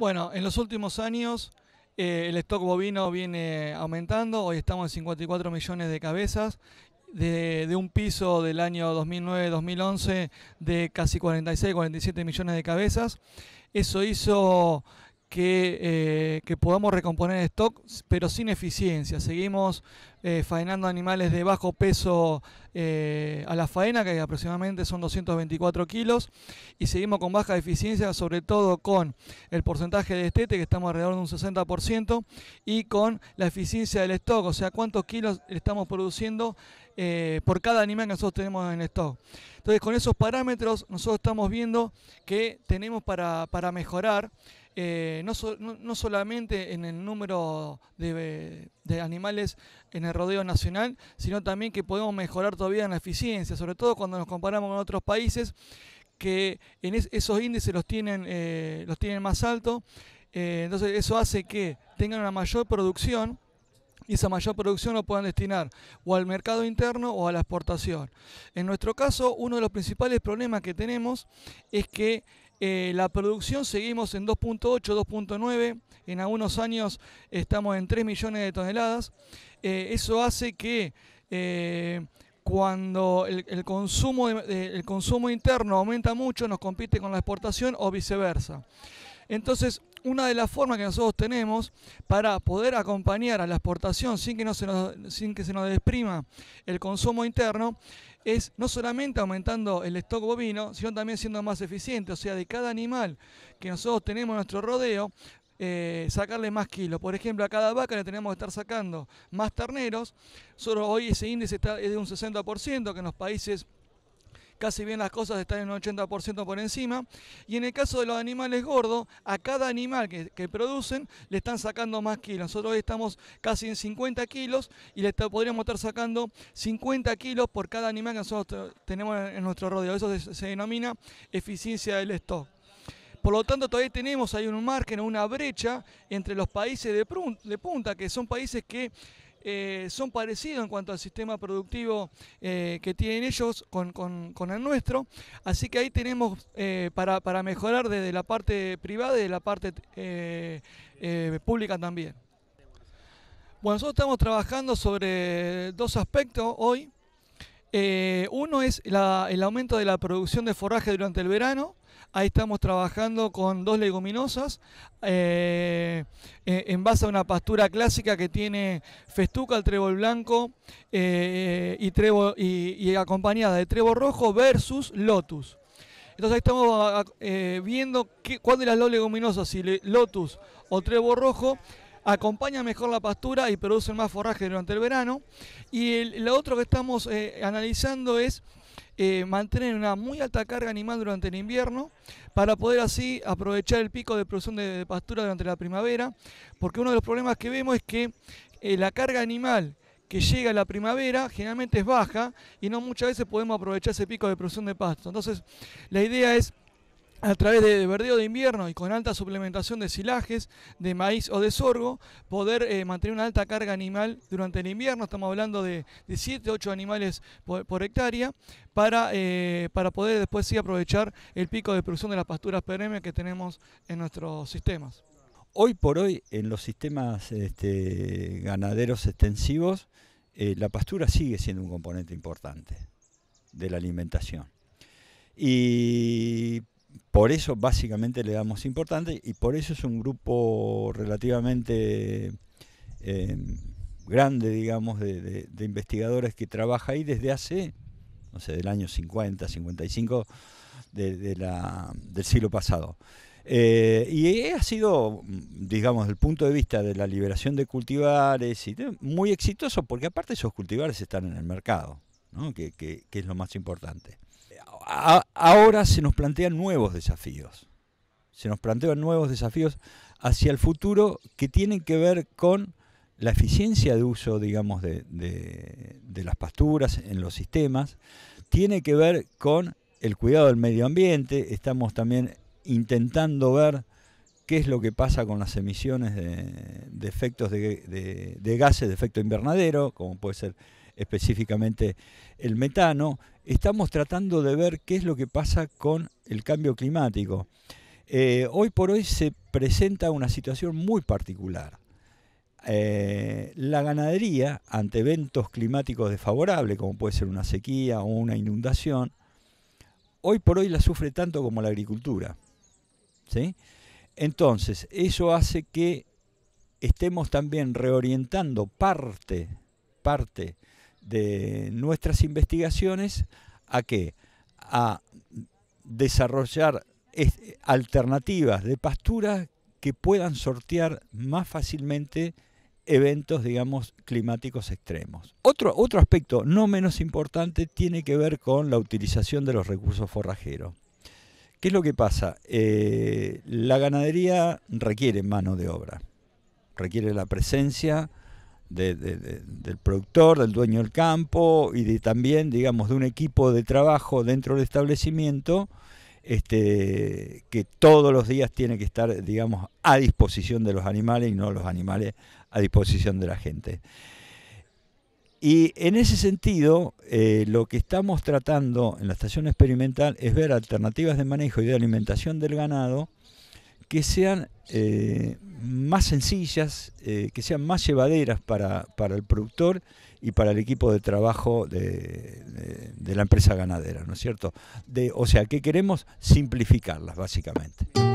Bueno, en los últimos años eh, el stock bovino viene aumentando. Hoy estamos en 54 millones de cabezas. De, de un piso del año 2009-2011 de casi 46, 47 millones de cabezas. Eso hizo eh, que, podamos recomponer stock, pero sin eficiencia. Seguimos eh, faenando animales de bajo peso eh, a la faena, que aproximadamente son 224 kilos, y seguimos con baja eficiencia, sobre todo con el porcentaje de estete, que estamos alrededor de un 60%, y con la eficiencia del stock, o sea, cuántos kilos estamos produciendo por cada animal que nosotros tenemos en el stock. Entonces, con esos parámetros, nosotros estamos viendo que tenemos para, para mejorar. Eh, no, no, solamente en el número de, animales en el rodeo nacional, sino también que podemos mejorar todavía en la eficiencia, sobre todo cuando nos comparamos con otros países que en esos índices los tienen, eh, los tienen más altos. Eh, entonces eso hace que tengan una mayor producción y esa mayor producción lo puedan destinar o al mercado interno o a la exportación. En nuestro caso, uno de los principales problemas que tenemos es que eh, la producción seguimos en 2.8, 2.9, en algunos años estamos en 3 millones de toneladas. Eh, eso hace que eh, cuando el, consumo el consumo interno aumenta mucho, nos compite con la exportación o viceversa. Entonces, una de las formas que nosotros tenemos para poder acompañar a la exportación sin que, se nos, desprima el consumo interno es no solamente aumentando el stock bovino, sino también siendo más eficiente, o sea, de cada animal que nosotros tenemos en nuestro rodeo, eh, sacarle más kilos. Por ejemplo, a cada vaca le tenemos que estar sacando más terneros. Solo hoy ese índice está, es de un 60%, que en los países casi bien las cosas están en un 80% por encima. Y en el caso de los animales gordos, a cada animal que, que producen le están sacando más kilos. Nosotros hoy estamos casi en 50 kilos y le podríamos estar sacando 50 kilos por cada animal que nosotros tenemos en nuestro rodeo. Eso se, denomina eficiencia del stock. Por lo tanto, todavía tenemos ahí un margen, una brecha entre los países de punta, que son países que eh, son parecidos en cuanto al sistema productivo eh, que tienen ellos con, el nuestro. Así que ahí tenemos eh, para, mejorar desde la parte privada y de la parte pública también. Bueno, nosotros estamos trabajando sobre dos aspectos hoy. uno es el aumento de la producción de forraje durante el verano Ahí estamos trabajando con dos leguminosas eh, eh, en base a una pastura clásica que tiene festuca, el trébol blanco eh, y, y, acompañada de trébol rojo versus lotus. Entonces ahí estamos viendo cuál de las dos leguminosas, si lotus o trébol rojo, acompaña mejor la pastura y produce más forraje durante el verano. Y lo otro que estamos analizando es eh, mantener una muy alta carga animal durante el invierno para poder así aprovechar el pico de producción de, pastura durante la primavera, porque uno de los problemas que vemos es que eh, la carga animal que llega a la primavera generalmente es baja y no muchas veces podemos aprovechar ese pico de producción de pasto. Entonces, la idea es a través de verdeo de invierno y con alta suplementación de silajes, de maíz o de sorgo, poder eh, mantener una alta carga animal durante el invierno, estamos hablando de, 7, 8 animales por, hectárea, para, eh, para poder después sí aprovechar el pico de producción de las pasturas perennes que tenemos en nuestros sistemas. Hoy por hoy en los sistemas este, ganaderos extensivos, eh, la pastura sigue siendo un componente importante de la alimentación. Y por eso básicamente le damos importante y por eso es un grupo relativamente eh, grande, digamos, de, investigadores que trabaja ahí desde hace, no sé, del año 50, 55 del siglo pasado. Eh, y ha sido, digamos, desde el punto de vista de la liberación de cultivares, muy exitoso porque aparte esos cultivares están en el mercado, que es lo más importante ahora se nos plantean nuevos desafíos. Se nos plantean nuevos desafíos hacia el futuro que tienen que ver con la eficiencia de uso, digamos, de, las pasturas en los sistemas, tiene que ver con el cuidado del medio ambiente. Estamos también intentando ver qué es lo que pasa con las emisiones de efectos de, gases de efecto invernadero, como puede ser específicamente el metano, estamos tratando de ver qué es lo que pasa con el cambio climático. Eh, hoy por hoy se presenta una situación muy particular. Eh, la ganadería, ante eventos climáticos desfavorables, como puede ser una sequía o una inundación, hoy por hoy la sufre tanto como la agricultura. ¿sí? Entonces, eso hace que estemos también reorientando parte, parte de nuestras investigaciones a que A desarrollar alternativas de pasturas que puedan sortear más fácilmente eventos, digamos, climáticos extremos. Otro, aspecto no menos importante tiene que ver con la utilización de los recursos forrajeros. ¿Qué es lo que pasa? Eh, la ganadería requiere mano de obra, requiere la presencia del productor, del dueño del campo y de, también, digamos, de un equipo de trabajo dentro del establecimiento este, que todos los días tiene que estar, digamos, a disposición de los animales y no los animales a disposición de la gente. Y en ese sentido, eh, lo que estamos tratando en la estación experimental es ver alternativas de manejo y de alimentación del ganado que sean eh, más sencillas, eh, que sean más llevaderas para, el productor y para el equipo de trabajo de, la empresa ganadera, ¿no es cierto? De, o sea, que queremos simplificarlas, básicamente.